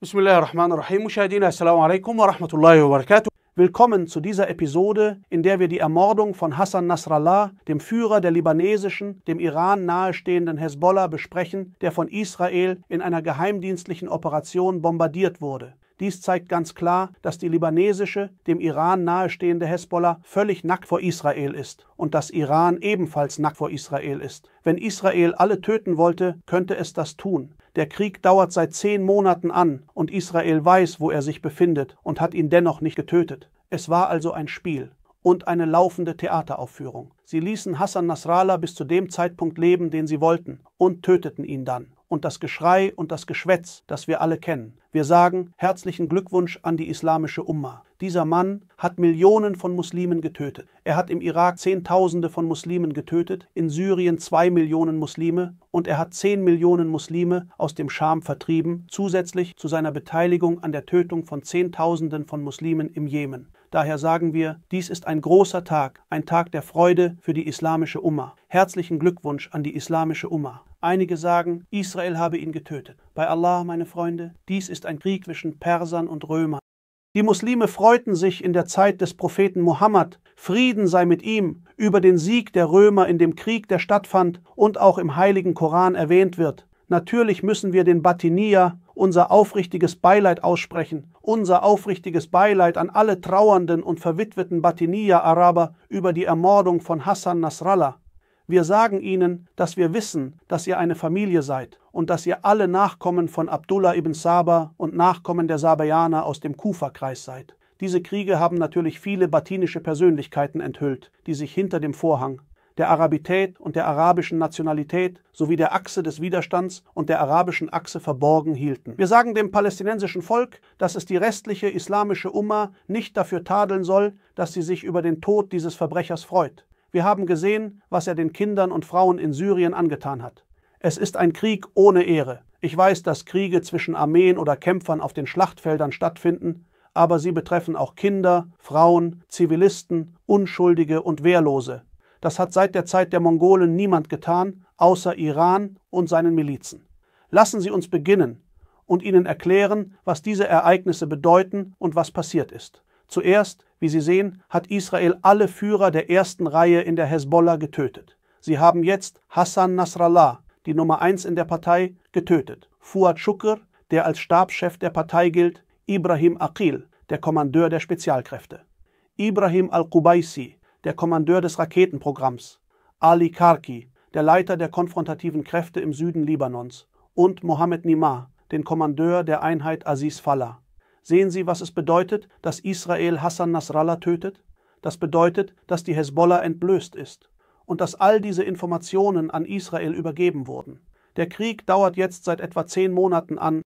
Bismillahirrahmanirrahim. Mushahidina, Assalamu alaikum wa rahmatullahi wa barakatuh. Willkommen zu dieser Episode, in der wir die Ermordung von Hassan Nasrallah, dem Führer der libanesischen, dem Iran nahestehenden Hezbollah, besprechen, der von Israel in einer geheimdienstlichen Operation bombardiert wurde. Dies zeigt ganz klar, dass die libanesische, dem Iran nahestehende Hezbollah völlig nackt vor Israel ist und dass Iran ebenfalls nackt vor Israel ist. Wenn Israel alle töten wollte, könnte es das tun. Der Krieg dauert seit zehn Monaten an und Israel weiß, wo er sich befindet und hat ihn dennoch nicht getötet. Es war also ein Spiel und eine laufende Theateraufführung. Sie ließen Hassan Nasrallah bis zu dem Zeitpunkt leben, den sie wollten, und töteten ihn dann. Und das Geschrei und das Geschwätz, das wir alle kennen. Wir sagen herzlichen Glückwunsch an die islamische Umma. Dieser Mann hat Millionen von Muslimen getötet. Er hat im Irak Zehntausende von Muslimen getötet, in Syrien zwei Millionen Muslime und er hat zehn Millionen Muslime aus dem Scham vertrieben, zusätzlich zu seiner Beteiligung an der Tötung von Zehntausenden von Muslimen im Jemen. Daher sagen wir, dies ist ein großer Tag, ein Tag der Freude für die islamische Umma. Herzlichen Glückwunsch an die islamische Umma. Einige sagen, Israel habe ihn getötet. Bei Allah, meine Freunde, dies ist ein Krieg zwischen Persern und Römern. Die Muslime freuten sich in der Zeit des Propheten Mohammed, Frieden sei mit ihm, über den Sieg der Römer in dem Krieg, der stattfand und auch im heiligen Koran erwähnt wird. Natürlich müssen wir den Batinier unser aufrichtiges Beileid aussprechen, unser aufrichtiges Beileid an alle trauernden und verwitweten Batinier-Araber über die Ermordung von Hassan Nasrallah. Wir sagen ihnen, dass wir wissen, dass ihr eine Familie seid und dass ihr alle Nachkommen von Abdullah ibn Saba und Nachkommen der Sabayaner aus dem Kufa-Kreis seid. Diese Kriege haben natürlich viele batinische Persönlichkeiten enthüllt, die sich hinter dem Vorhang der Arabität und der arabischen Nationalität sowie der Achse des Widerstands und der arabischen Achse verborgen hielten. Wir sagen dem palästinensischen Volk, dass es die restliche islamische Umma nicht dafür tadeln soll, dass sie sich über den Tod dieses Verbrechers freut. Wir haben gesehen, was er den Kindern und Frauen in Syrien angetan hat. Es ist ein Krieg ohne Ehre. Ich weiß, dass Kriege zwischen Armeen oder Kämpfern auf den Schlachtfeldern stattfinden, aber sie betreffen auch Kinder, Frauen, Zivilisten, Unschuldige und Wehrlose. Das hat seit der Zeit der Mongolen niemand getan, außer Iran und seinen Milizen. Lassen Sie uns beginnen und Ihnen erklären, was diese Ereignisse bedeuten und was passiert ist. Zuerst, wie Sie sehen, hat Israel alle Führer der ersten Reihe in der Hezbollah getötet. Sie haben jetzt Hassan Nasrallah, die Nummer 1 in der Partei, getötet. Fuad Shukr, der als Stabschef der Partei gilt, Ibrahim Aqil, der Kommandeur der Spezialkräfte, Ibrahim al-Qubaisi, der Kommandeur des Raketenprogramms, Ali Karki, der Leiter der konfrontativen Kräfte im Süden Libanons, und Mohammed Nimar, den Kommandeur der Einheit Aziz Fallah. Sehen Sie, was es bedeutet, dass Israel Hassan Nasrallah tötet? Das bedeutet, dass die Hezbollah entblößt ist und dass all diese Informationen an Israel übergeben wurden. Der Krieg dauert jetzt seit etwa zehn Monaten an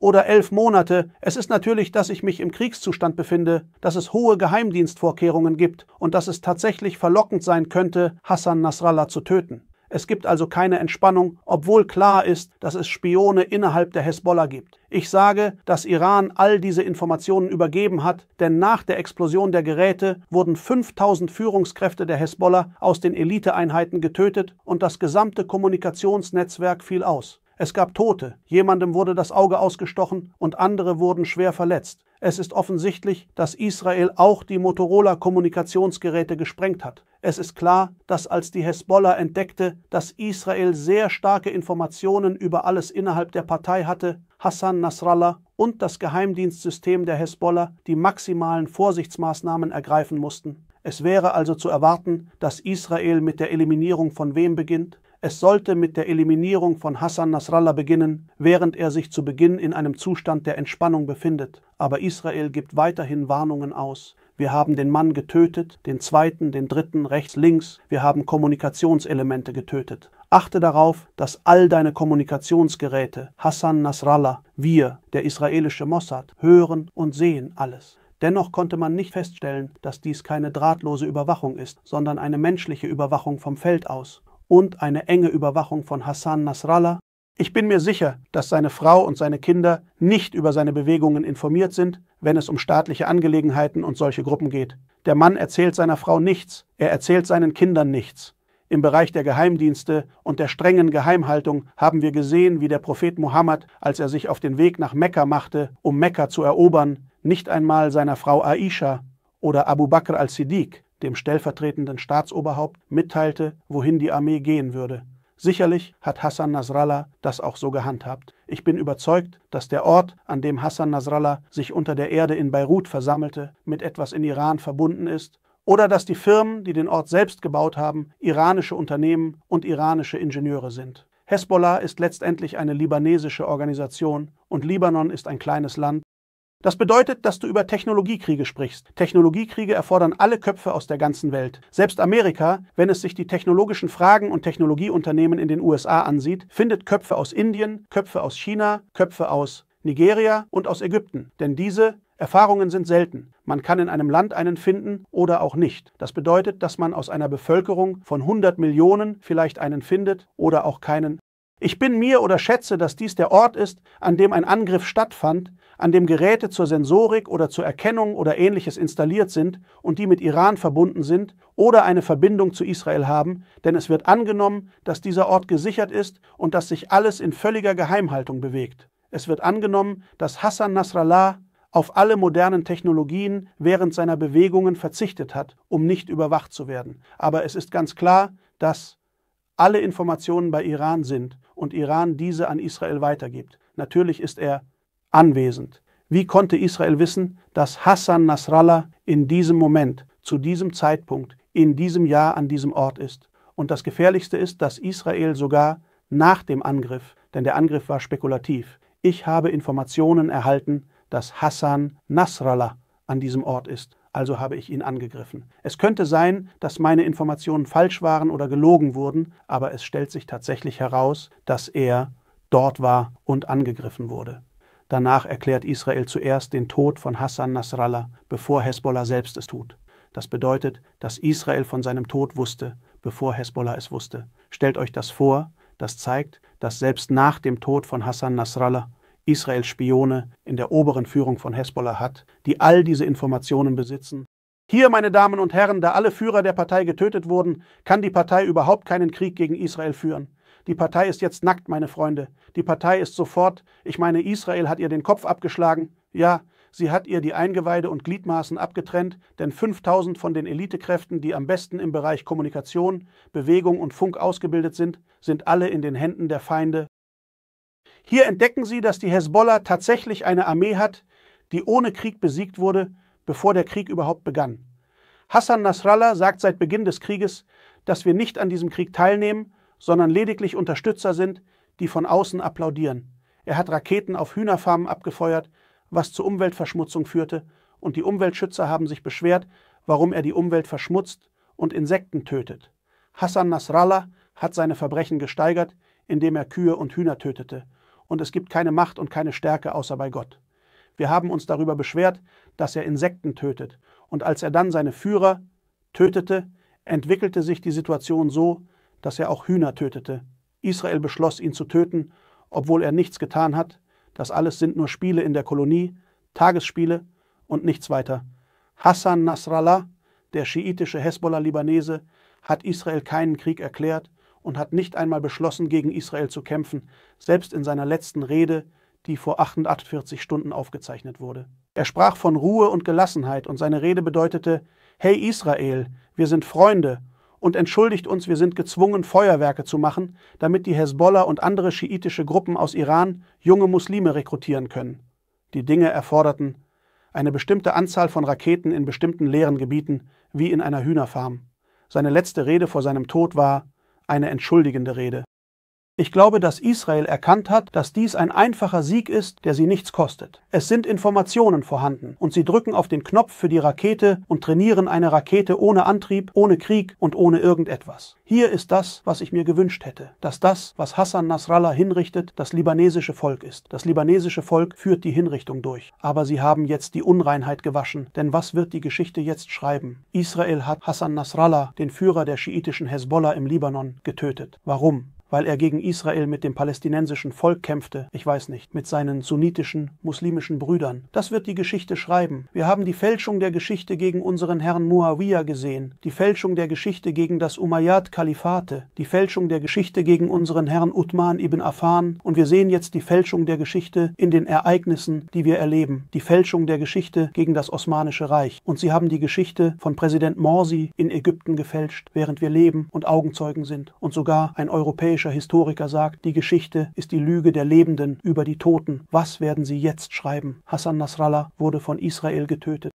oder elf Monate. Es ist natürlich, dass ich mich im Kriegszustand befinde, dass es hohe Geheimdienstvorkehrungen gibt und dass es tatsächlich verlockend sein könnte, Hassan Nasrallah zu töten. Es gibt also keine Entspannung, obwohl klar ist, dass es Spione innerhalb der Hezbollah gibt. Ich sage, dass Iran all diese Informationen übergeben hat, denn nach der Explosion der Geräte wurden 5000 Führungskräfte der Hezbollah aus den Eliteeinheiten getötet und das gesamte Kommunikationsnetzwerk fiel aus. Es gab Tote, jemandem wurde das Auge ausgestochen und andere wurden schwer verletzt. Es ist offensichtlich, dass Israel auch die Motorola-Kommunikationsgeräte gesprengt hat. Es ist klar, dass als die Hezbollah entdeckte, dass Israel sehr starke Informationen über alles innerhalb der Partei hatte, Hassan Nasrallah und das Geheimdienstsystem der Hezbollah die maximalen Vorsichtsmaßnahmen ergreifen mussten. Es wäre also zu erwarten, dass Israel mit der Eliminierung von wem beginnt? Es sollte mit der Eliminierung von Hassan Nasrallah beginnen, während er sich zu Beginn in einem Zustand der Entspannung befindet. Aber Israel gibt weiterhin Warnungen aus. Wir haben den Mann getötet, den zweiten, den dritten, rechts, links. Wir haben Kommunikationselemente getötet. Achte darauf, dass all deine Kommunikationsgeräte, Hassan Nasrallah, wir, der israelische Mossad, hören und sehen alles. Dennoch konnte man nicht feststellen, dass dies keine drahtlose Überwachung ist, sondern eine menschliche Überwachung vom Feld aus und eine enge Überwachung von Hassan Nasrallah. Ich bin mir sicher, dass seine Frau und seine Kinder nicht über seine Bewegungen informiert sind, wenn es um staatliche Angelegenheiten und solche Gruppen geht. Der Mann erzählt seiner Frau nichts, er erzählt seinen Kindern nichts. Im Bereich der Geheimdienste und der strengen Geheimhaltung haben wir gesehen, wie der Prophet Mohammed, als er sich auf den Weg nach Mekka machte, um Mekka zu erobern, nicht einmal seiner Frau Aisha oder Abu Bakr al-Siddiq dem stellvertretenden Staatsoberhaupt, mitteilte, wohin die Armee gehen würde. Sicherlich hat Hassan Nasrallah das auch so gehandhabt. Ich bin überzeugt, dass der Ort, an dem Hassan Nasrallah sich unter der Erde in Beirut versammelte, mit etwas in Iran verbunden ist, oder dass die Firmen, die den Ort selbst gebaut haben, iranische Unternehmen und iranische Ingenieure sind. Hezbollah ist letztendlich eine libanesische Organisation und Libanon ist ein kleines Land, das bedeutet, dass du über Technologiekriege sprichst. Technologiekriege erfordern alle Köpfe aus der ganzen Welt. Selbst Amerika, wenn es sich die technologischen Fragen und Technologieunternehmen in den USA ansieht, findet Köpfe aus Indien, Köpfe aus China, Köpfe aus Nigeria und aus Ägypten. Denn diese Erfahrungen sind selten. Man kann in einem Land einen finden oder auch nicht. Das bedeutet, dass man aus einer Bevölkerung von 100 Millionen vielleicht einen findet oder auch keinen. Ich bin mir oder schätze, dass dies der Ort ist, an dem ein Angriff stattfand, an dem Geräte zur Sensorik oder zur Erkennung oder ähnliches installiert sind und die mit Iran verbunden sind oder eine Verbindung zu Israel haben, denn es wird angenommen, dass dieser Ort gesichert ist und dass sich alles in völliger Geheimhaltung bewegt. Es wird angenommen, dass Hassan Nasrallah auf alle modernen Technologien während seiner Bewegungen verzichtet hat, um nicht überwacht zu werden. Aber es ist ganz klar, dass alle Informationen bei Iran sind und Iran diese an Israel weitergibt. Natürlich ist er anwesend. Wie konnte Israel wissen, dass Hassan Nasrallah in diesem Moment, zu diesem Zeitpunkt, in diesem Jahr an diesem Ort ist? Und das Gefährlichste ist, dass Israel sogar nach dem Angriff, denn der Angriff war spekulativ, ich habe Informationen erhalten, dass Hassan Nasrallah an diesem Ort ist, also habe ich ihn angegriffen. Es könnte sein, dass meine Informationen falsch waren oder gelogen wurden, aber es stellt sich tatsächlich heraus, dass er dort war und angegriffen wurde. Danach erklärt Israel zuerst den Tod von Hassan Nasrallah, bevor Hezbollah selbst es tut. Das bedeutet, dass Israel von seinem Tod wusste, bevor Hezbollah es wusste. Stellt euch das vor, das zeigt, dass selbst nach dem Tod von Hassan Nasrallah Israel Spione in der oberen Führung von Hezbollah hat, die all diese Informationen besitzen. Hier, meine Damen und Herren, da alle Führer der Partei getötet wurden, kann die Partei überhaupt keinen Krieg gegen Israel führen. Die Partei ist jetzt nackt, meine Freunde. Die Partei ist sofort, ich meine, Israel hat ihr den Kopf abgeschlagen. Ja, sie hat ihr die Eingeweide und Gliedmaßen abgetrennt, denn 5000 von den Elitekräften, die am besten im Bereich Kommunikation, Bewegung und Funk ausgebildet sind, sind alle in den Händen der Feinde. Hier entdecken Sie, dass die Hezbollah tatsächlich eine Armee hat, die ohne Krieg besiegt wurde, bevor der Krieg überhaupt begann. Hassan Nasrallah sagt seit Beginn des Krieges, dass wir nicht an diesem Krieg teilnehmen, sondern lediglich Unterstützer sind, die von außen applaudieren. Er hat Raketen auf Hühnerfarmen abgefeuert, was zu Umweltverschmutzung führte, und die Umweltschützer haben sich beschwert, warum er die Umwelt verschmutzt und Insekten tötet. Hassan Nasrallah hat seine Verbrechen gesteigert, indem er Kühe und Hühner tötete, und es gibt keine Macht und keine Stärke außer bei Gott. Wir haben uns darüber beschwert, dass er Insekten tötet, und als er dann seine Führer tötete, entwickelte sich die Situation so, dass er auch Hühner tötete. Israel beschloss, ihn zu töten, obwohl er nichts getan hat. Das alles sind nur Spiele in der Kolonie, Tagesspiele und nichts weiter. Hassan Nasrallah, der schiitische Hezbollah-Libanese, hat Israel keinen Krieg erklärt und hat nicht einmal beschlossen, gegen Israel zu kämpfen, selbst in seiner letzten Rede, die vor 48 Stunden aufgezeichnet wurde. Er sprach von Ruhe und Gelassenheit und seine Rede bedeutete, Hey Israel, wir sind Freunde und entschuldigt uns, wir sind gezwungen, Feuerwerke zu machen, damit die Hezbollah und andere schiitische Gruppen aus Iran junge Muslime rekrutieren können. Die Dinge erforderten eine bestimmte Anzahl von Raketen in bestimmten leeren Gebieten, wie in einer Hühnerfarm. Seine letzte Rede vor seinem Tod war eine entschuldigende Rede. Ich glaube, dass Israel erkannt hat, dass dies ein einfacher Sieg ist, der sie nichts kostet. Es sind Informationen vorhanden und sie drücken auf den Knopf für die Rakete und trainieren eine Rakete ohne Antrieb, ohne Krieg und ohne irgendetwas. Hier ist das, was ich mir gewünscht hätte, dass das, was Hassan Nasrallah hinrichtet, das libanesische Volk ist. Das libanesische Volk führt die Hinrichtung durch. Aber sie haben jetzt die Unreinheit gewaschen, denn was wird die Geschichte jetzt schreiben? Israel hat Hassan Nasrallah, den Führer der schiitischen Hezbollah im Libanon, getötet. Warum? weil er gegen Israel mit dem palästinensischen Volk kämpfte, ich weiß nicht, mit seinen sunnitischen, muslimischen Brüdern. Das wird die Geschichte schreiben. Wir haben die Fälschung der Geschichte gegen unseren Herrn Muawiyah gesehen, die Fälschung der Geschichte gegen das Umayyad-Kalifate, die Fälschung der Geschichte gegen unseren Herrn Uthman ibn Affan und wir sehen jetzt die Fälschung der Geschichte in den Ereignissen, die wir erleben, die Fälschung der Geschichte gegen das Osmanische Reich. Und sie haben die Geschichte von Präsident Morsi in Ägypten gefälscht, während wir leben und Augenzeugen sind und sogar ein europäischer griechischer Historiker sagt, die Geschichte ist die Lüge der Lebenden über die Toten. Was werden sie jetzt schreiben? Hassan Nasrallah wurde von Israel getötet.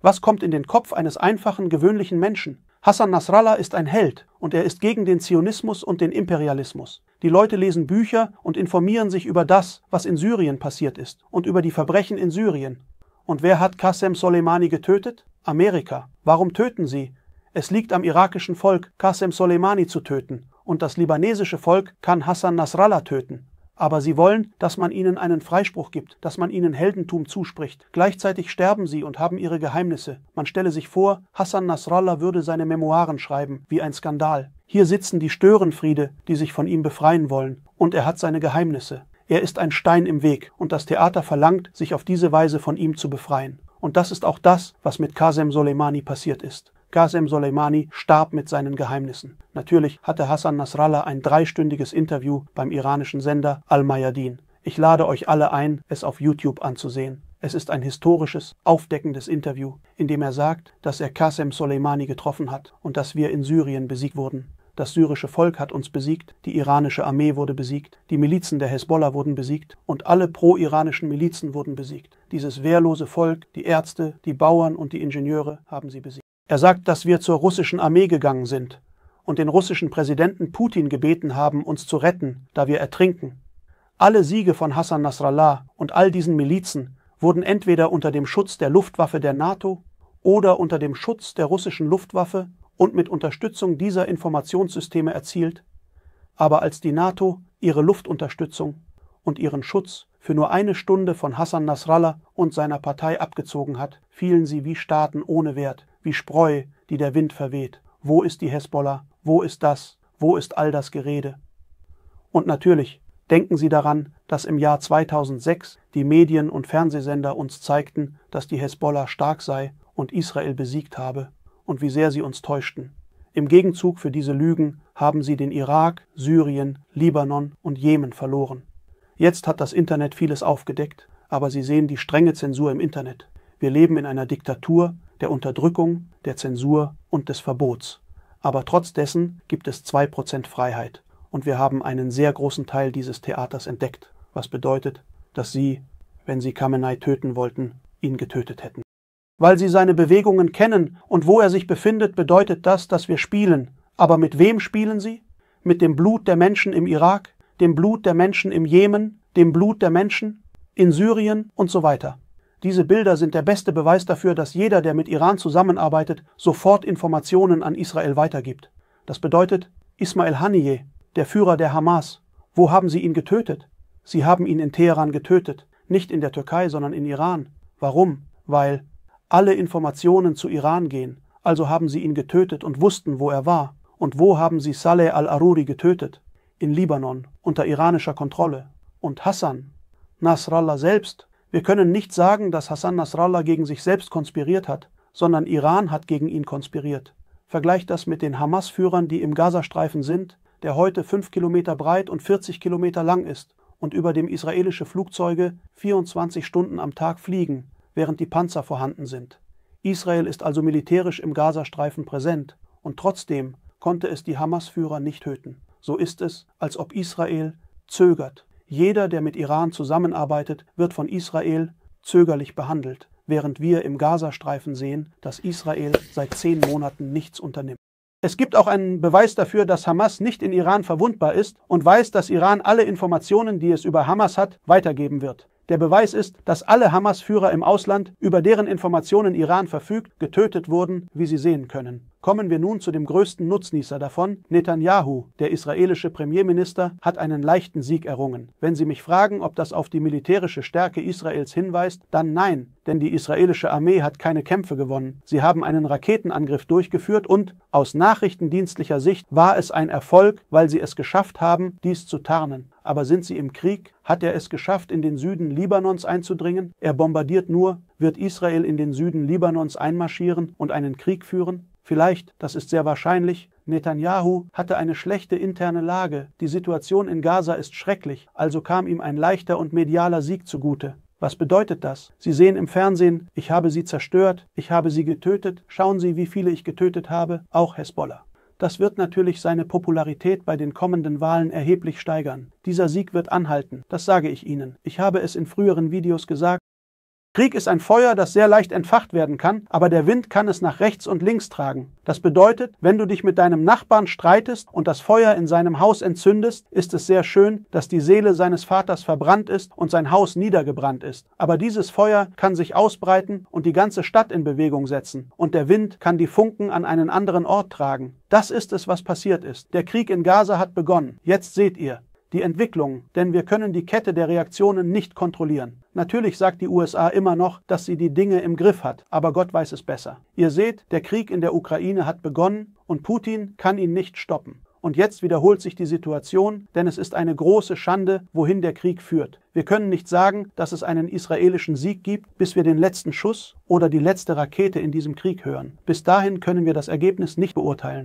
Was kommt in den Kopf eines einfachen, gewöhnlichen Menschen? Hassan Nasrallah ist ein Held und er ist gegen den Zionismus und den Imperialismus. Die Leute lesen Bücher und informieren sich über das, was in Syrien passiert ist und über die Verbrechen in Syrien. Und wer hat Qasem Soleimani getötet? Amerika. Warum töten sie? Es liegt am irakischen Volk, Qasem Soleimani zu töten und das libanesische Volk kann Hassan Nasrallah töten. Aber sie wollen, dass man ihnen einen Freispruch gibt, dass man ihnen Heldentum zuspricht. Gleichzeitig sterben sie und haben ihre Geheimnisse. Man stelle sich vor, Hassan Nasrallah würde seine Memoiren schreiben, wie ein Skandal. Hier sitzen die Störenfriede, die sich von ihm befreien wollen, und er hat seine Geheimnisse. Er ist ein Stein im Weg, und das Theater verlangt, sich auf diese Weise von ihm zu befreien. Und das ist auch das, was mit Kasem Soleimani passiert ist. Qasem Soleimani starb mit seinen Geheimnissen. Natürlich hatte Hassan Nasrallah ein dreistündiges Interview beim iranischen Sender Al-Mayadin. Ich lade euch alle ein, es auf YouTube anzusehen. Es ist ein historisches, aufdeckendes Interview, in dem er sagt, dass er Qasem Soleimani getroffen hat und dass wir in Syrien besiegt wurden. Das syrische Volk hat uns besiegt, die iranische Armee wurde besiegt, die Milizen der Hezbollah wurden besiegt und alle pro-iranischen Milizen wurden besiegt. Dieses wehrlose Volk, die Ärzte, die Bauern und die Ingenieure haben sie besiegt. Er sagt, dass wir zur russischen Armee gegangen sind und den russischen Präsidenten Putin gebeten haben, uns zu retten, da wir ertrinken. Alle Siege von Hassan Nasrallah und all diesen Milizen wurden entweder unter dem Schutz der Luftwaffe der NATO oder unter dem Schutz der russischen Luftwaffe und mit Unterstützung dieser Informationssysteme erzielt, aber als die NATO ihre Luftunterstützung und ihren Schutz für nur eine Stunde von Hassan Nasrallah und seiner Partei abgezogen hat, fielen sie wie Staaten ohne Wert wie Spreu, die der Wind verweht. Wo ist die Hezbollah? Wo ist das? Wo ist all das Gerede? Und natürlich denken Sie daran, dass im Jahr 2006 die Medien und Fernsehsender uns zeigten, dass die Hezbollah stark sei und Israel besiegt habe, und wie sehr sie uns täuschten. Im Gegenzug für diese Lügen haben sie den Irak, Syrien, Libanon und Jemen verloren. Jetzt hat das Internet vieles aufgedeckt, aber Sie sehen die strenge Zensur im Internet. Wir leben in einer Diktatur, der Unterdrückung, der Zensur und des Verbots. Aber trotz dessen gibt es 2% Freiheit. Und wir haben einen sehr großen Teil dieses Theaters entdeckt, was bedeutet, dass sie, wenn sie Kamenei töten wollten, ihn getötet hätten. Weil sie seine Bewegungen kennen und wo er sich befindet, bedeutet das, dass wir spielen. Aber mit wem spielen sie? Mit dem Blut der Menschen im Irak, dem Blut der Menschen im Jemen, dem Blut der Menschen in Syrien und so weiter. Diese Bilder sind der beste Beweis dafür, dass jeder, der mit Iran zusammenarbeitet, sofort Informationen an Israel weitergibt. Das bedeutet, Ismail Haniyeh, der Führer der Hamas, wo haben Sie ihn getötet? Sie haben ihn in Teheran getötet, nicht in der Türkei, sondern in Iran. Warum? Weil alle Informationen zu Iran gehen, also haben Sie ihn getötet und wussten, wo er war. Und wo haben Sie Saleh al-Aruri getötet? In Libanon, unter iranischer Kontrolle. Und Hassan. Nasrallah selbst wir können nicht sagen, dass Hassan Nasrallah gegen sich selbst konspiriert hat, sondern Iran hat gegen ihn konspiriert. Vergleich das mit den Hamas-Führern, die im Gazastreifen sind, der heute 5 Kilometer breit und 40 Kilometer lang ist und über dem israelische Flugzeuge 24 Stunden am Tag fliegen, während die Panzer vorhanden sind. Israel ist also militärisch im Gazastreifen präsent und trotzdem konnte es die Hamas-Führer nicht töten. So ist es, als ob Israel zögert, jeder, der mit Iran zusammenarbeitet, wird von Israel zögerlich behandelt, während wir im Gazastreifen sehen, dass Israel seit zehn Monaten nichts unternimmt. Es gibt auch einen Beweis dafür, dass Hamas nicht in Iran verwundbar ist und weiß, dass Iran alle Informationen, die es über Hamas hat, weitergeben wird. Der Beweis ist, dass alle Hamas-Führer im Ausland, über deren Informationen Iran verfügt, getötet wurden, wie Sie sehen können. Kommen wir nun zu dem größten Nutznießer davon, Netanyahu, der israelische Premierminister, hat einen leichten Sieg errungen. Wenn Sie mich fragen, ob das auf die militärische Stärke Israels hinweist, dann nein, denn die israelische Armee hat keine Kämpfe gewonnen. Sie haben einen Raketenangriff durchgeführt und, aus nachrichtendienstlicher Sicht, war es ein Erfolg, weil sie es geschafft haben, dies zu tarnen. Aber sind sie im Krieg? Hat er es geschafft, in den Süden Libanons einzudringen? Er bombardiert nur. Wird Israel in den Süden Libanons einmarschieren und einen Krieg führen? Vielleicht, das ist sehr wahrscheinlich, Netanyahu hatte eine schlechte interne Lage, die Situation in Gaza ist schrecklich, also kam ihm ein leichter und medialer Sieg zugute. Was bedeutet das? Sie sehen im Fernsehen, ich habe sie zerstört, ich habe sie getötet, schauen Sie, wie viele ich getötet habe, auch Hezbollah. Das wird natürlich seine Popularität bei den kommenden Wahlen erheblich steigern. Dieser Sieg wird anhalten, das sage ich Ihnen. Ich habe es in früheren Videos gesagt, Krieg ist ein Feuer, das sehr leicht entfacht werden kann, aber der Wind kann es nach rechts und links tragen. Das bedeutet, wenn du dich mit deinem Nachbarn streitest und das Feuer in seinem Haus entzündest, ist es sehr schön, dass die Seele seines Vaters verbrannt ist und sein Haus niedergebrannt ist. Aber dieses Feuer kann sich ausbreiten und die ganze Stadt in Bewegung setzen, und der Wind kann die Funken an einen anderen Ort tragen. Das ist es, was passiert ist. Der Krieg in Gaza hat begonnen. Jetzt seht ihr, die Entwicklung, denn wir können die Kette der Reaktionen nicht kontrollieren. Natürlich sagt die USA immer noch, dass sie die Dinge im Griff hat, aber Gott weiß es besser. Ihr seht, der Krieg in der Ukraine hat begonnen und Putin kann ihn nicht stoppen. Und jetzt wiederholt sich die Situation, denn es ist eine große Schande, wohin der Krieg führt. Wir können nicht sagen, dass es einen israelischen Sieg gibt, bis wir den letzten Schuss oder die letzte Rakete in diesem Krieg hören. Bis dahin können wir das Ergebnis nicht beurteilen.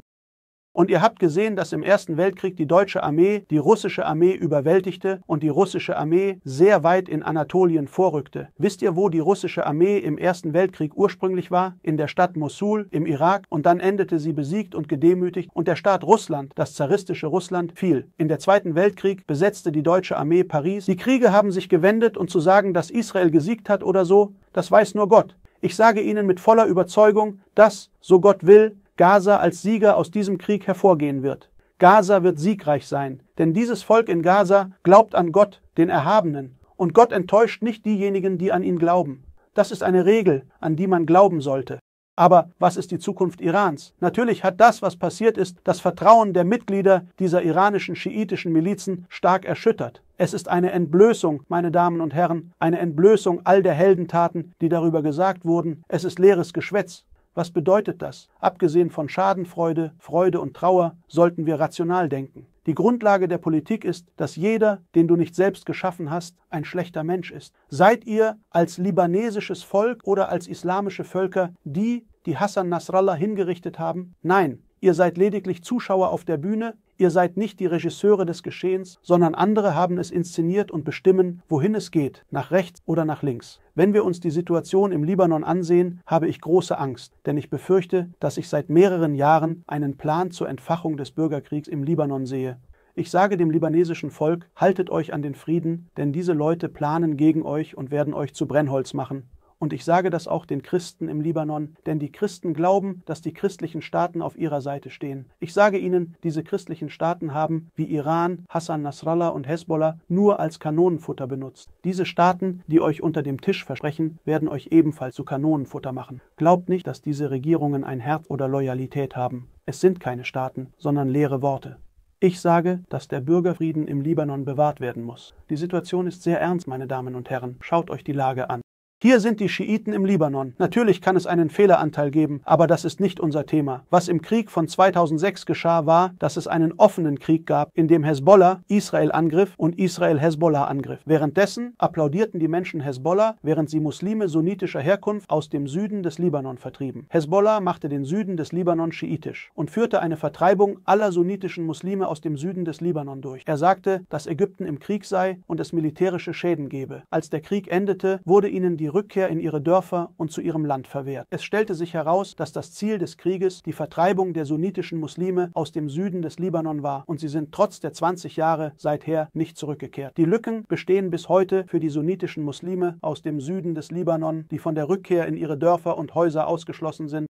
Und ihr habt gesehen, dass im Ersten Weltkrieg die deutsche Armee die russische Armee überwältigte und die russische Armee sehr weit in Anatolien vorrückte. Wisst ihr, wo die russische Armee im Ersten Weltkrieg ursprünglich war? In der Stadt Mosul im Irak und dann endete sie besiegt und gedemütigt und der Staat Russland, das zaristische Russland, fiel. In der Zweiten Weltkrieg besetzte die deutsche Armee Paris. Die Kriege haben sich gewendet und zu sagen, dass Israel gesiegt hat oder so, das weiß nur Gott. Ich sage Ihnen mit voller Überzeugung, dass, so Gott will, Gaza als Sieger aus diesem Krieg hervorgehen wird. Gaza wird siegreich sein, denn dieses Volk in Gaza glaubt an Gott, den Erhabenen, und Gott enttäuscht nicht diejenigen, die an ihn glauben. Das ist eine Regel, an die man glauben sollte. Aber was ist die Zukunft Irans? Natürlich hat das, was passiert ist, das Vertrauen der Mitglieder dieser iranischen schiitischen Milizen stark erschüttert. Es ist eine Entblößung, meine Damen und Herren, eine Entblößung all der Heldentaten, die darüber gesagt wurden. Es ist leeres Geschwätz. Was bedeutet das? Abgesehen von Schadenfreude, Freude und Trauer sollten wir rational denken. Die Grundlage der Politik ist, dass jeder, den du nicht selbst geschaffen hast, ein schlechter Mensch ist. Seid ihr als libanesisches Volk oder als islamische Völker die, die Hassan Nasrallah hingerichtet haben? Nein, ihr seid lediglich Zuschauer auf der Bühne, Ihr seid nicht die Regisseure des Geschehens, sondern andere haben es inszeniert und bestimmen, wohin es geht, nach rechts oder nach links. Wenn wir uns die Situation im Libanon ansehen, habe ich große Angst, denn ich befürchte, dass ich seit mehreren Jahren einen Plan zur Entfachung des Bürgerkriegs im Libanon sehe. Ich sage dem libanesischen Volk, haltet euch an den Frieden, denn diese Leute planen gegen euch und werden euch zu Brennholz machen. Und ich sage das auch den Christen im Libanon, denn die Christen glauben, dass die christlichen Staaten auf ihrer Seite stehen. Ich sage ihnen, diese christlichen Staaten haben, wie Iran, Hassan Nasrallah und Hezbollah, nur als Kanonenfutter benutzt. Diese Staaten, die euch unter dem Tisch versprechen, werden euch ebenfalls zu Kanonenfutter machen. Glaubt nicht, dass diese Regierungen ein Herz oder Loyalität haben. Es sind keine Staaten, sondern leere Worte. Ich sage, dass der Bürgerfrieden im Libanon bewahrt werden muss. Die Situation ist sehr ernst, meine Damen und Herren. Schaut euch die Lage an. Hier sind die Schiiten im Libanon. Natürlich kann es einen Fehleranteil geben, aber das ist nicht unser Thema. Was im Krieg von 2006 geschah, war, dass es einen offenen Krieg gab, in dem Hezbollah Israel angriff und Israel Hezbollah angriff. Währenddessen applaudierten die Menschen Hezbollah, während sie Muslime sunnitischer Herkunft aus dem Süden des Libanon vertrieben. Hezbollah machte den Süden des Libanon schiitisch und führte eine Vertreibung aller sunnitischen Muslime aus dem Süden des Libanon durch. Er sagte, dass Ägypten im Krieg sei und es militärische Schäden gebe. Als der Krieg endete, wurde ihnen die Rückkehr in ihre Dörfer und zu ihrem Land verwehrt. Es stellte sich heraus, dass das Ziel des Krieges die Vertreibung der sunnitischen Muslime aus dem Süden des Libanon war und sie sind trotz der 20 Jahre seither nicht zurückgekehrt. Die Lücken bestehen bis heute für die sunnitischen Muslime aus dem Süden des Libanon, die von der Rückkehr in ihre Dörfer und Häuser ausgeschlossen sind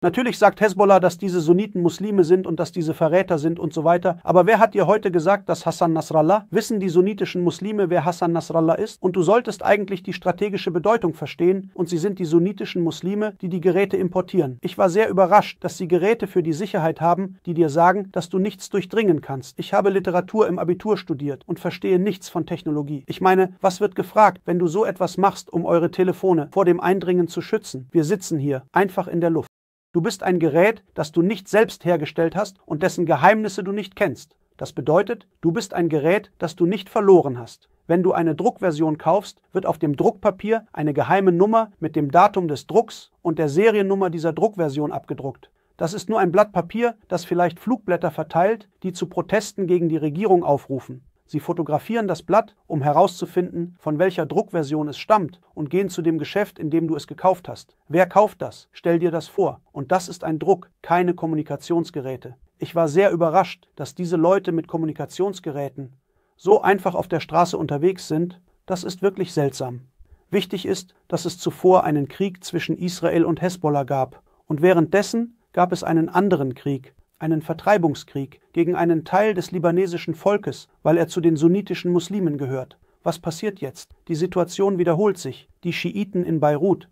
Natürlich sagt Hezbollah, dass diese Sunniten Muslime sind und dass diese Verräter sind und so weiter. Aber wer hat dir heute gesagt, dass Hassan Nasrallah? Wissen die sunnitischen Muslime, wer Hassan Nasrallah ist? Und du solltest eigentlich die strategische Bedeutung verstehen. Und sie sind die sunnitischen Muslime, die die Geräte importieren. Ich war sehr überrascht, dass sie Geräte für die Sicherheit haben, die dir sagen, dass du nichts durchdringen kannst. Ich habe Literatur im Abitur studiert und verstehe nichts von Technologie. Ich meine, was wird gefragt, wenn du so etwas machst, um eure Telefone vor dem Eindringen zu schützen? Wir sitzen hier, einfach in der Luft. Du bist ein Gerät, das du nicht selbst hergestellt hast und dessen Geheimnisse du nicht kennst. Das bedeutet, du bist ein Gerät, das du nicht verloren hast. Wenn du eine Druckversion kaufst, wird auf dem Druckpapier eine geheime Nummer mit dem Datum des Drucks und der Seriennummer dieser Druckversion abgedruckt. Das ist nur ein Blatt Papier, das vielleicht Flugblätter verteilt, die zu Protesten gegen die Regierung aufrufen. Sie fotografieren das Blatt, um herauszufinden, von welcher Druckversion es stammt und gehen zu dem Geschäft, in dem du es gekauft hast. Wer kauft das? Stell dir das vor. Und das ist ein Druck, keine Kommunikationsgeräte. Ich war sehr überrascht, dass diese Leute mit Kommunikationsgeräten so einfach auf der Straße unterwegs sind. Das ist wirklich seltsam. Wichtig ist, dass es zuvor einen Krieg zwischen Israel und Hezbollah gab und währenddessen gab es einen anderen Krieg einen Vertreibungskrieg gegen einen Teil des libanesischen Volkes, weil er zu den sunnitischen Muslimen gehört. Was passiert jetzt? Die Situation wiederholt sich. Die Schiiten in Beirut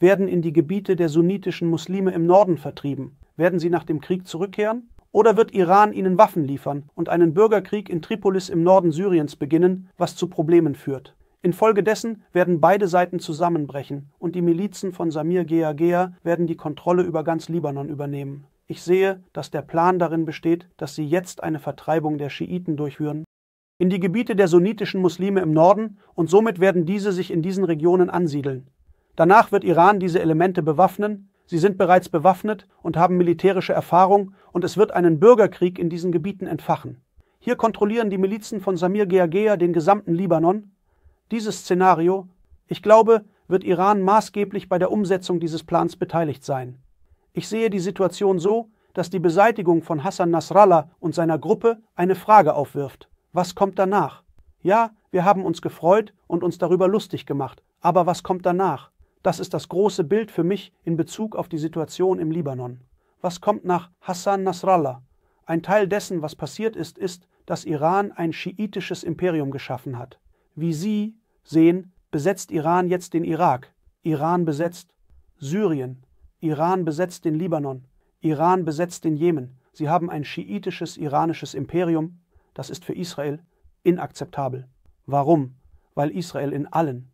werden in die Gebiete der sunnitischen Muslime im Norden vertrieben. Werden sie nach dem Krieg zurückkehren? Oder wird Iran ihnen Waffen liefern und einen Bürgerkrieg in Tripolis im Norden Syriens beginnen, was zu Problemen führt? Infolgedessen werden beide Seiten zusammenbrechen und die Milizen von Samir Gea Gea werden die Kontrolle über ganz Libanon übernehmen. Ich sehe, dass der Plan darin besteht, dass sie jetzt eine Vertreibung der Schiiten durchführen, in die Gebiete der sunnitischen Muslime im Norden, und somit werden diese sich in diesen Regionen ansiedeln. Danach wird Iran diese Elemente bewaffnen, sie sind bereits bewaffnet und haben militärische Erfahrung, und es wird einen Bürgerkrieg in diesen Gebieten entfachen. Hier kontrollieren die Milizen von Samir Geagea den gesamten Libanon. Dieses Szenario, ich glaube, wird Iran maßgeblich bei der Umsetzung dieses Plans beteiligt sein. Ich sehe die Situation so, dass die Beseitigung von Hassan Nasrallah und seiner Gruppe eine Frage aufwirft. Was kommt danach? Ja, wir haben uns gefreut und uns darüber lustig gemacht, aber was kommt danach? Das ist das große Bild für mich in Bezug auf die Situation im Libanon. Was kommt nach Hassan Nasrallah? Ein Teil dessen, was passiert ist, ist, dass Iran ein schiitisches Imperium geschaffen hat. Wie Sie sehen, besetzt Iran jetzt den Irak. Iran besetzt Syrien. Iran besetzt den Libanon, Iran besetzt den Jemen, sie haben ein schiitisches iranisches Imperium, das ist für Israel inakzeptabel. Warum? Weil Israel in allen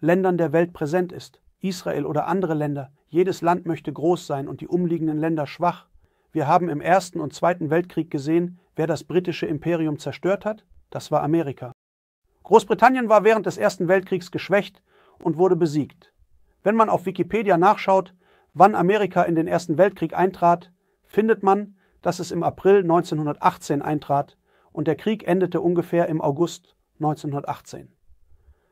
Ländern der Welt präsent ist, Israel oder andere Länder, jedes Land möchte groß sein und die umliegenden Länder schwach. Wir haben im Ersten und Zweiten Weltkrieg gesehen, wer das britische Imperium zerstört hat, das war Amerika. Großbritannien war während des Ersten Weltkriegs geschwächt und wurde besiegt. Wenn man auf Wikipedia nachschaut, wann Amerika in den Ersten Weltkrieg eintrat, findet man, dass es im April 1918 eintrat und der Krieg endete ungefähr im August 1918.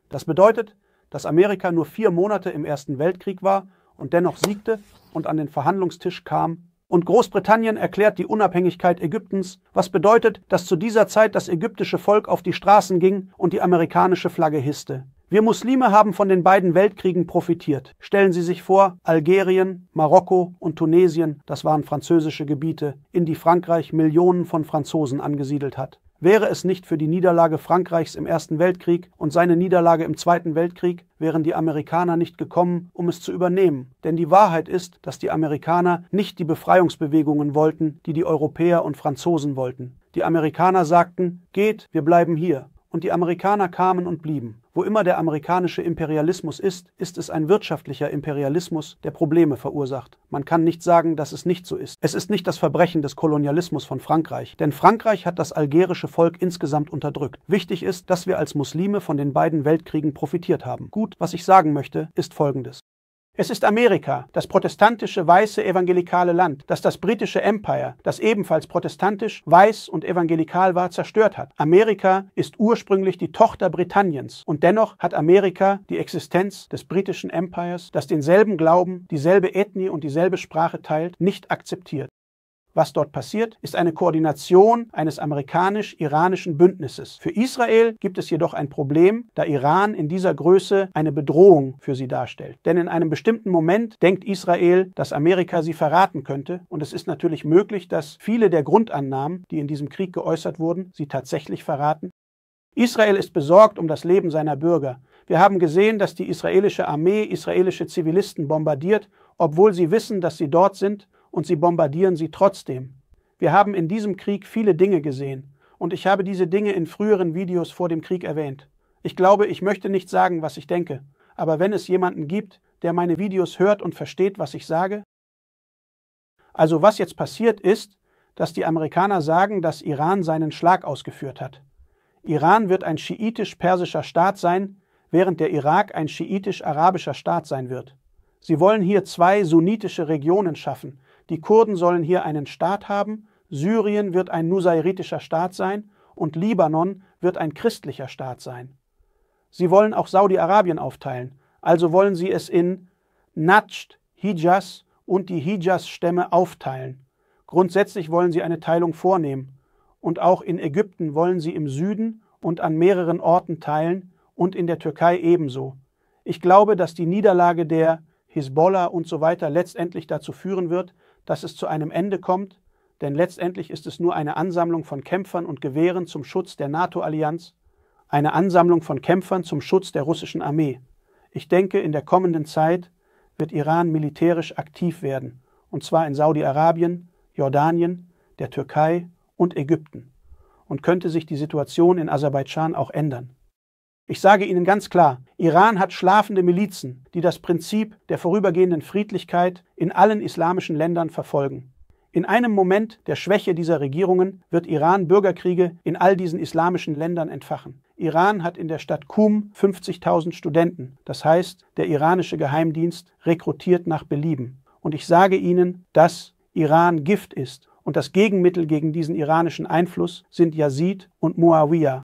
Das bedeutet, dass Amerika nur vier Monate im Ersten Weltkrieg war und dennoch siegte und an den Verhandlungstisch kam. Und Großbritannien erklärt die Unabhängigkeit Ägyptens, was bedeutet, dass zu dieser Zeit das ägyptische Volk auf die Straßen ging und die amerikanische Flagge hisste. Wir Muslime haben von den beiden Weltkriegen profitiert. Stellen Sie sich vor, Algerien, Marokko und Tunesien, das waren französische Gebiete, in die Frankreich Millionen von Franzosen angesiedelt hat. Wäre es nicht für die Niederlage Frankreichs im Ersten Weltkrieg und seine Niederlage im Zweiten Weltkrieg, wären die Amerikaner nicht gekommen, um es zu übernehmen. Denn die Wahrheit ist, dass die Amerikaner nicht die Befreiungsbewegungen wollten, die die Europäer und Franzosen wollten. Die Amerikaner sagten, geht, wir bleiben hier und die Amerikaner kamen und blieben. Wo immer der amerikanische Imperialismus ist, ist es ein wirtschaftlicher Imperialismus, der Probleme verursacht. Man kann nicht sagen, dass es nicht so ist. Es ist nicht das Verbrechen des Kolonialismus von Frankreich, denn Frankreich hat das algerische Volk insgesamt unterdrückt. Wichtig ist, dass wir als Muslime von den beiden Weltkriegen profitiert haben. Gut, was ich sagen möchte, ist folgendes. Es ist Amerika, das protestantische weiße evangelikale Land, das das britische Empire, das ebenfalls protestantisch, weiß und evangelikal war, zerstört hat. Amerika ist ursprünglich die Tochter Britanniens und dennoch hat Amerika die Existenz des britischen Empires, das denselben Glauben, dieselbe Ethnie und dieselbe Sprache teilt, nicht akzeptiert. Was dort passiert, ist eine Koordination eines amerikanisch-iranischen Bündnisses. Für Israel gibt es jedoch ein Problem, da Iran in dieser Größe eine Bedrohung für sie darstellt. Denn in einem bestimmten Moment denkt Israel, dass Amerika sie verraten könnte. Und es ist natürlich möglich, dass viele der Grundannahmen, die in diesem Krieg geäußert wurden, sie tatsächlich verraten. Israel ist besorgt um das Leben seiner Bürger. Wir haben gesehen, dass die israelische Armee israelische Zivilisten bombardiert, obwohl sie wissen, dass sie dort sind und sie bombardieren sie trotzdem. Wir haben in diesem Krieg viele Dinge gesehen und ich habe diese Dinge in früheren Videos vor dem Krieg erwähnt. Ich glaube, ich möchte nicht sagen, was ich denke, aber wenn es jemanden gibt, der meine Videos hört und versteht, was ich sage? Also was jetzt passiert ist, dass die Amerikaner sagen, dass Iran seinen Schlag ausgeführt hat. Iran wird ein schiitisch-persischer Staat sein, während der Irak ein schiitisch-arabischer Staat sein wird. Sie wollen hier zwei sunnitische Regionen schaffen, die Kurden sollen hier einen Staat haben, Syrien wird ein nusairitischer Staat sein und Libanon wird ein christlicher Staat sein. Sie wollen auch Saudi-Arabien aufteilen, also wollen sie es in Najd, Hijaz und die Hijaz-Stämme aufteilen. Grundsätzlich wollen sie eine Teilung vornehmen. Und auch in Ägypten wollen sie im Süden und an mehreren Orten teilen und in der Türkei ebenso. Ich glaube, dass die Niederlage der Hisbollah und so weiter letztendlich dazu führen wird, dass es zu einem Ende kommt, denn letztendlich ist es nur eine Ansammlung von Kämpfern und Gewehren zum Schutz der NATO-Allianz, eine Ansammlung von Kämpfern zum Schutz der russischen Armee. Ich denke, in der kommenden Zeit wird Iran militärisch aktiv werden, und zwar in Saudi-Arabien, Jordanien, der Türkei und Ägypten, und könnte sich die Situation in Aserbaidschan auch ändern. Ich sage Ihnen ganz klar, Iran hat schlafende Milizen, die das Prinzip der vorübergehenden Friedlichkeit in allen islamischen Ländern verfolgen. In einem Moment der Schwäche dieser Regierungen wird Iran Bürgerkriege in all diesen islamischen Ländern entfachen. Iran hat in der Stadt Qum 50.000 Studenten, das heißt, der iranische Geheimdienst rekrutiert nach Belieben. Und ich sage Ihnen, dass Iran Gift ist und das Gegenmittel gegen diesen iranischen Einfluss sind Yazid und Muawiyah,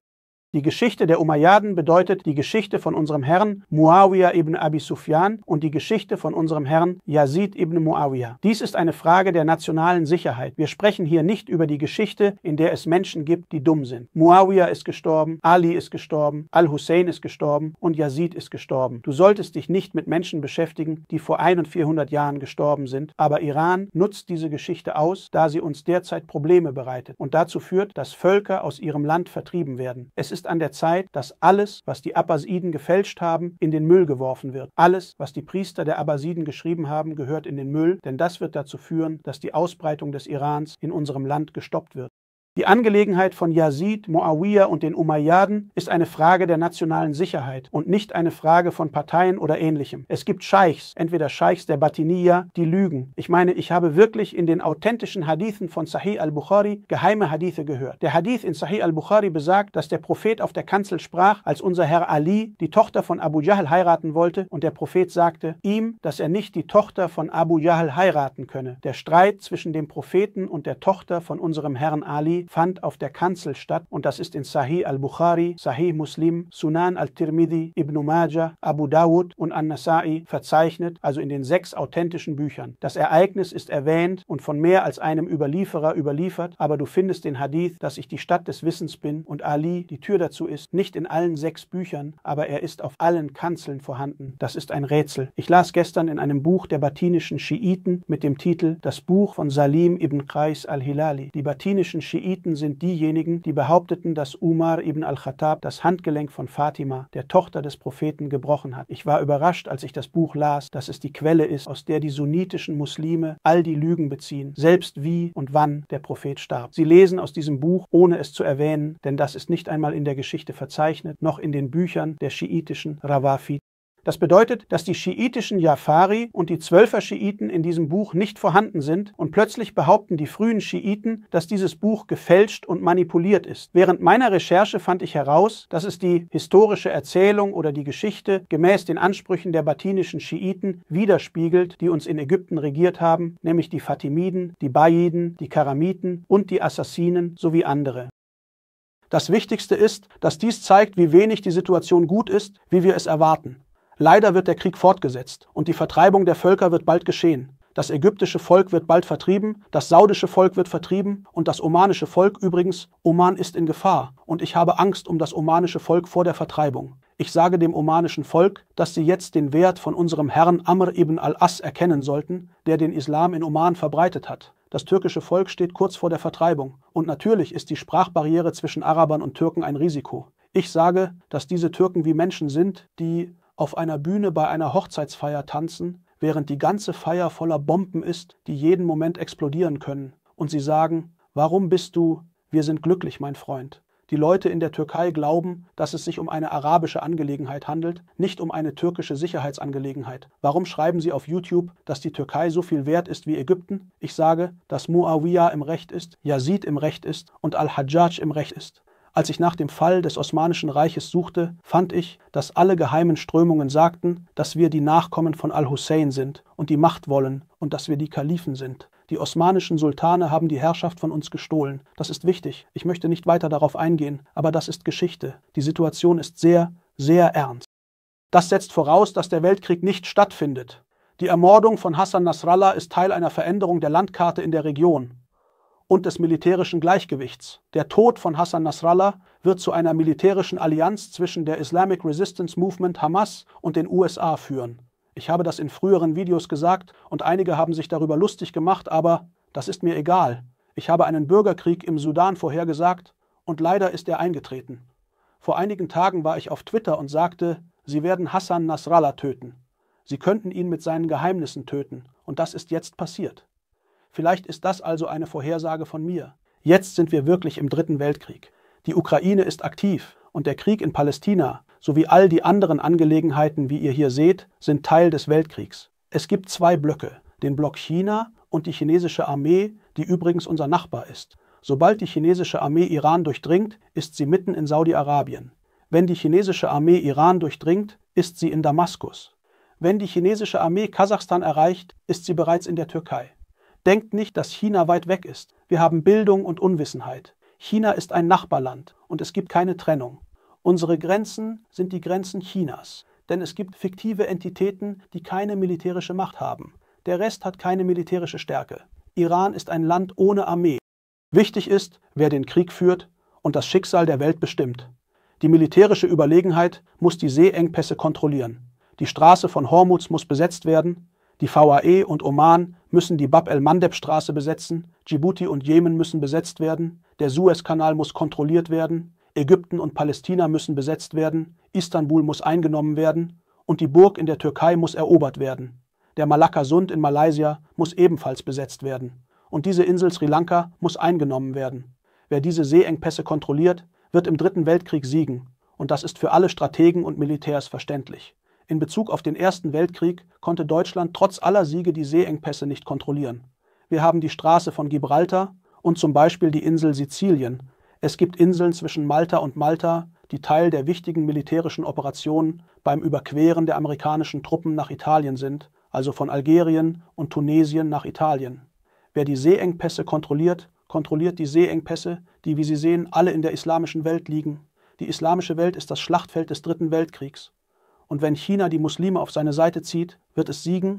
die Geschichte der Umayyaden bedeutet die Geschichte von unserem Herrn Muawiyah ibn Abi Sufyan und die Geschichte von unserem Herrn Yazid ibn Muawiyah. Dies ist eine Frage der nationalen Sicherheit. Wir sprechen hier nicht über die Geschichte, in der es Menschen gibt, die dumm sind. Muawiyah ist gestorben, Ali ist gestorben, Al-Hussein ist gestorben und Yazid ist gestorben. Du solltest dich nicht mit Menschen beschäftigen, die vor 1 und 400 Jahren gestorben sind, aber Iran nutzt diese Geschichte aus, da sie uns derzeit Probleme bereitet und dazu führt, dass Völker aus ihrem Land vertrieben werden. Es ist ist an der Zeit, dass alles, was die Abbasiden gefälscht haben, in den Müll geworfen wird. Alles, was die Priester der Abbasiden geschrieben haben, gehört in den Müll, denn das wird dazu führen, dass die Ausbreitung des Irans in unserem Land gestoppt wird. Die Angelegenheit von Yazid, Moawiyah und den Umayyaden ist eine Frage der nationalen Sicherheit und nicht eine Frage von Parteien oder ähnlichem. Es gibt Scheichs, entweder Scheichs der Batiniyya, die lügen. Ich meine, ich habe wirklich in den authentischen Hadithen von Sahih al-Bukhari geheime Hadithe gehört. Der Hadith in Sahih al-Bukhari besagt, dass der Prophet auf der Kanzel sprach, als unser Herr Ali die Tochter von Abu Jahl heiraten wollte und der Prophet sagte ihm, dass er nicht die Tochter von Abu Jahl heiraten könne. Der Streit zwischen dem Propheten und der Tochter von unserem Herrn Ali fand auf der Kanzel statt und das ist in Sahih al-Bukhari, Sahih Muslim, Sunan al-Tirmidhi, Ibn Majah, Abu Dawud und An-Nasai verzeichnet, also in den sechs authentischen Büchern. Das Ereignis ist erwähnt und von mehr als einem Überlieferer überliefert, aber du findest den Hadith, dass ich die Stadt des Wissens bin und Ali die Tür dazu ist, nicht in allen sechs Büchern, aber er ist auf allen Kanzeln vorhanden. Das ist ein Rätsel. Ich las gestern in einem Buch der batinischen Schiiten mit dem Titel Das Buch von Salim ibn Qais al-Hilali. Die batinischen Schiiten Schiiten sind diejenigen, die behaupteten, dass Umar ibn al-Khattab das Handgelenk von Fatima, der Tochter des Propheten, gebrochen hat. Ich war überrascht, als ich das Buch las, dass es die Quelle ist, aus der die sunnitischen Muslime all die Lügen beziehen, selbst wie und wann der Prophet starb. Sie lesen aus diesem Buch, ohne es zu erwähnen, denn das ist nicht einmal in der Geschichte verzeichnet, noch in den Büchern der schiitischen Rawafid. Das bedeutet, dass die schiitischen Jafari und die Zwölfer Schiiten in diesem Buch nicht vorhanden sind und plötzlich behaupten die frühen Schiiten, dass dieses Buch gefälscht und manipuliert ist. Während meiner Recherche fand ich heraus, dass es die historische Erzählung oder die Geschichte gemäß den Ansprüchen der batinischen Schiiten widerspiegelt, die uns in Ägypten regiert haben, nämlich die Fatimiden, die Bayiden, die Karamiten und die Assassinen sowie andere. Das Wichtigste ist, dass dies zeigt, wie wenig die Situation gut ist, wie wir es erwarten. Leider wird der Krieg fortgesetzt und die Vertreibung der Völker wird bald geschehen. Das ägyptische Volk wird bald vertrieben, das saudische Volk wird vertrieben und das omanische Volk übrigens, Oman ist in Gefahr und ich habe Angst um das omanische Volk vor der Vertreibung. Ich sage dem omanischen Volk, dass sie jetzt den Wert von unserem Herrn Amr ibn al-As erkennen sollten, der den Islam in Oman verbreitet hat. Das türkische Volk steht kurz vor der Vertreibung und natürlich ist die Sprachbarriere zwischen Arabern und Türken ein Risiko. Ich sage, dass diese Türken wie Menschen sind, die auf einer Bühne bei einer Hochzeitsfeier tanzen, während die ganze Feier voller Bomben ist, die jeden Moment explodieren können, und sie sagen, warum bist du, wir sind glücklich, mein Freund. Die Leute in der Türkei glauben, dass es sich um eine arabische Angelegenheit handelt, nicht um eine türkische Sicherheitsangelegenheit. Warum schreiben sie auf YouTube, dass die Türkei so viel wert ist wie Ägypten? Ich sage, dass Muawiyah im Recht ist, Yazid im Recht ist und Al-Hajjaj im Recht ist. Als ich nach dem Fall des Osmanischen Reiches suchte, fand ich, dass alle geheimen Strömungen sagten, dass wir die Nachkommen von Al-Hussein sind und die Macht wollen und dass wir die Kalifen sind. Die osmanischen Sultane haben die Herrschaft von uns gestohlen. Das ist wichtig. Ich möchte nicht weiter darauf eingehen, aber das ist Geschichte. Die Situation ist sehr, sehr ernst. Das setzt voraus, dass der Weltkrieg nicht stattfindet. Die Ermordung von Hassan Nasrallah ist Teil einer Veränderung der Landkarte in der Region und des militärischen Gleichgewichts. Der Tod von Hassan Nasrallah wird zu einer militärischen Allianz zwischen der Islamic Resistance Movement Hamas und den USA führen. Ich habe das in früheren Videos gesagt und einige haben sich darüber lustig gemacht, aber das ist mir egal. Ich habe einen Bürgerkrieg im Sudan vorhergesagt und leider ist er eingetreten. Vor einigen Tagen war ich auf Twitter und sagte, sie werden Hassan Nasrallah töten. Sie könnten ihn mit seinen Geheimnissen töten und das ist jetzt passiert. Vielleicht ist das also eine Vorhersage von mir. Jetzt sind wir wirklich im Dritten Weltkrieg. Die Ukraine ist aktiv und der Krieg in Palästina sowie all die anderen Angelegenheiten, wie ihr hier seht, sind Teil des Weltkriegs. Es gibt zwei Blöcke, den Block China und die chinesische Armee, die übrigens unser Nachbar ist. Sobald die chinesische Armee Iran durchdringt, ist sie mitten in Saudi-Arabien. Wenn die chinesische Armee Iran durchdringt, ist sie in Damaskus. Wenn die chinesische Armee Kasachstan erreicht, ist sie bereits in der Türkei. Denkt nicht, dass China weit weg ist. Wir haben Bildung und Unwissenheit. China ist ein Nachbarland und es gibt keine Trennung. Unsere Grenzen sind die Grenzen Chinas, denn es gibt fiktive Entitäten, die keine militärische Macht haben. Der Rest hat keine militärische Stärke. Iran ist ein Land ohne Armee. Wichtig ist, wer den Krieg führt und das Schicksal der Welt bestimmt. Die militärische Überlegenheit muss die Seeengpässe kontrollieren. Die Straße von Hormuz muss besetzt werden die VAE und Oman müssen die Bab el-Mandeb-Straße besetzen, Djibouti und Jemen müssen besetzt werden, der Suezkanal muss kontrolliert werden, Ägypten und Palästina müssen besetzt werden, Istanbul muss eingenommen werden und die Burg in der Türkei muss erobert werden. Der Malakka-Sund in Malaysia muss ebenfalls besetzt werden. Und diese Insel Sri Lanka muss eingenommen werden. Wer diese Seeengpässe kontrolliert, wird im Dritten Weltkrieg siegen. Und das ist für alle Strategen und Militärs verständlich. In Bezug auf den Ersten Weltkrieg konnte Deutschland trotz aller Siege die Seeengpässe nicht kontrollieren. Wir haben die Straße von Gibraltar und zum Beispiel die Insel Sizilien. Es gibt Inseln zwischen Malta und Malta, die Teil der wichtigen militärischen Operationen beim Überqueren der amerikanischen Truppen nach Italien sind, also von Algerien und Tunesien nach Italien. Wer die Seeengpässe kontrolliert, kontrolliert die Seeengpässe, die, wie Sie sehen, alle in der islamischen Welt liegen. Die islamische Welt ist das Schlachtfeld des Dritten Weltkriegs. Und wenn China die Muslime auf seine Seite zieht, wird es siegen.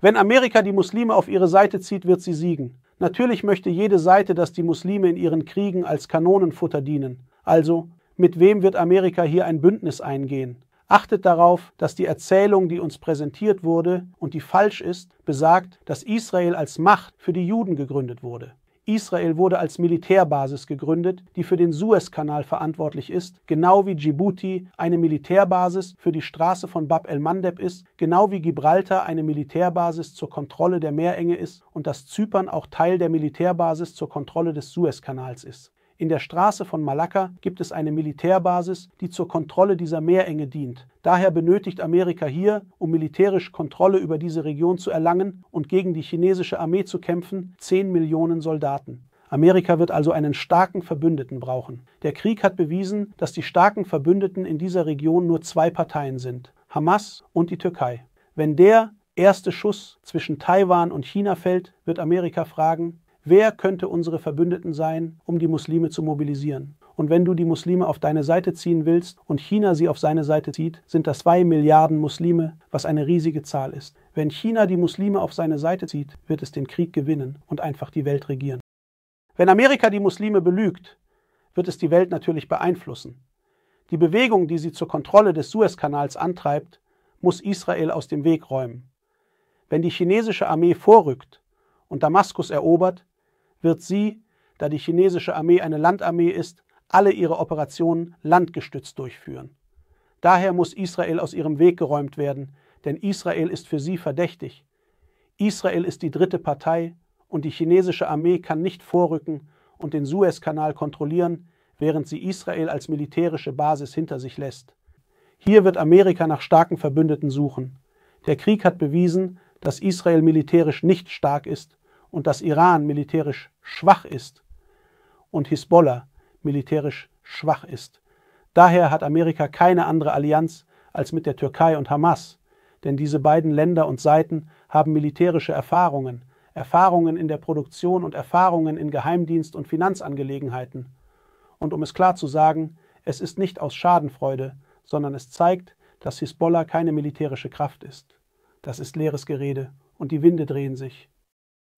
Wenn Amerika die Muslime auf ihre Seite zieht, wird sie siegen. Natürlich möchte jede Seite, dass die Muslime in ihren Kriegen als Kanonenfutter dienen. Also, mit wem wird Amerika hier ein Bündnis eingehen? Achtet darauf, dass die Erzählung, die uns präsentiert wurde und die falsch ist, besagt, dass Israel als Macht für die Juden gegründet wurde. Israel wurde als Militärbasis gegründet, die für den Suezkanal verantwortlich ist, genau wie Djibouti eine Militärbasis für die Straße von Bab el-Mandeb ist, genau wie Gibraltar eine Militärbasis zur Kontrolle der Meerenge ist und dass Zypern auch Teil der Militärbasis zur Kontrolle des Suezkanals ist. In der Straße von Malakka gibt es eine Militärbasis, die zur Kontrolle dieser Meerenge dient. Daher benötigt Amerika hier, um militärisch Kontrolle über diese Region zu erlangen und gegen die chinesische Armee zu kämpfen, 10 Millionen Soldaten. Amerika wird also einen starken Verbündeten brauchen. Der Krieg hat bewiesen, dass die starken Verbündeten in dieser Region nur zwei Parteien sind, Hamas und die Türkei. Wenn der erste Schuss zwischen Taiwan und China fällt, wird Amerika fragen, Wer könnte unsere Verbündeten sein, um die Muslime zu mobilisieren? Und wenn du die Muslime auf deine Seite ziehen willst und China sie auf seine Seite zieht, sind das zwei Milliarden Muslime, was eine riesige Zahl ist. Wenn China die Muslime auf seine Seite zieht, wird es den Krieg gewinnen und einfach die Welt regieren. Wenn Amerika die Muslime belügt, wird es die Welt natürlich beeinflussen. Die Bewegung, die sie zur Kontrolle des Suezkanals antreibt, muss Israel aus dem Weg räumen. Wenn die chinesische Armee vorrückt und Damaskus erobert, wird sie, da die chinesische Armee eine Landarmee ist, alle ihre Operationen landgestützt durchführen. Daher muss Israel aus ihrem Weg geräumt werden, denn Israel ist für sie verdächtig. Israel ist die dritte Partei und die chinesische Armee kann nicht vorrücken und den Suezkanal kontrollieren, während sie Israel als militärische Basis hinter sich lässt. Hier wird Amerika nach starken Verbündeten suchen. Der Krieg hat bewiesen, dass Israel militärisch nicht stark ist und dass Iran militärisch schwach ist und Hisbollah militärisch schwach ist. Daher hat Amerika keine andere Allianz als mit der Türkei und Hamas, denn diese beiden Länder und Seiten haben militärische Erfahrungen, Erfahrungen in der Produktion und Erfahrungen in Geheimdienst- und Finanzangelegenheiten. Und um es klar zu sagen, es ist nicht aus Schadenfreude, sondern es zeigt, dass Hisbollah keine militärische Kraft ist. Das ist leeres Gerede und die Winde drehen sich.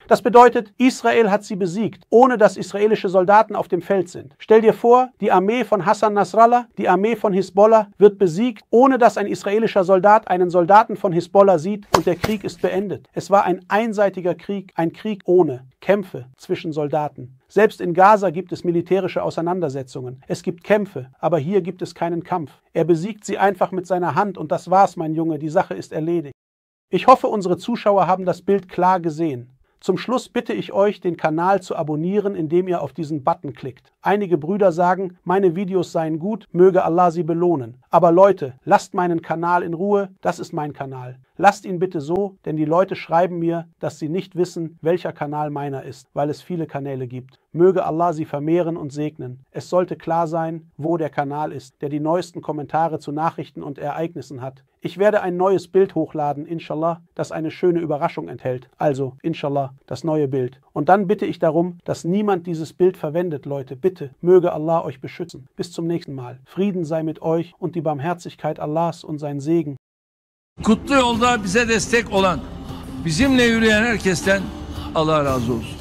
Das bedeutet, Israel hat sie besiegt, ohne dass israelische Soldaten auf dem Feld sind. Stell dir vor, die Armee von Hassan Nasrallah, die Armee von Hisbollah wird besiegt, ohne dass ein israelischer Soldat einen Soldaten von Hisbollah sieht und der Krieg ist beendet. Es war ein einseitiger Krieg, ein Krieg ohne Kämpfe zwischen Soldaten. Selbst in Gaza gibt es militärische Auseinandersetzungen. Es gibt Kämpfe, aber hier gibt es keinen Kampf. Er besiegt sie einfach mit seiner Hand und das war's, mein Junge, die Sache ist erledigt. Ich hoffe, unsere Zuschauer haben das Bild klar gesehen. Zum Schluss bitte ich euch, den Kanal zu abonnieren, indem ihr auf diesen Button klickt. Einige Brüder sagen, meine Videos seien gut, möge Allah sie belohnen. Aber Leute, lasst meinen Kanal in Ruhe, das ist mein Kanal. Lasst ihn bitte so, denn die Leute schreiben mir, dass sie nicht wissen, welcher Kanal meiner ist, weil es viele Kanäle gibt. Möge Allah sie vermehren und segnen. Es sollte klar sein, wo der Kanal ist, der die neuesten Kommentare zu Nachrichten und Ereignissen hat. Ich werde ein neues Bild hochladen, inshallah, das eine schöne Überraschung enthält. Also, inshallah, das neue Bild. Und dann bitte ich darum, dass niemand dieses Bild verwendet, Leute. Bitte Bitte möge Allah euch beschützen. Bis zum nächsten Mal. Frieden sei mit euch und die Barmherzigkeit Allahs und sein Segen. Kutlu yolda bize destek olan, bizimle yürüyen herkesten Allah razı olsun.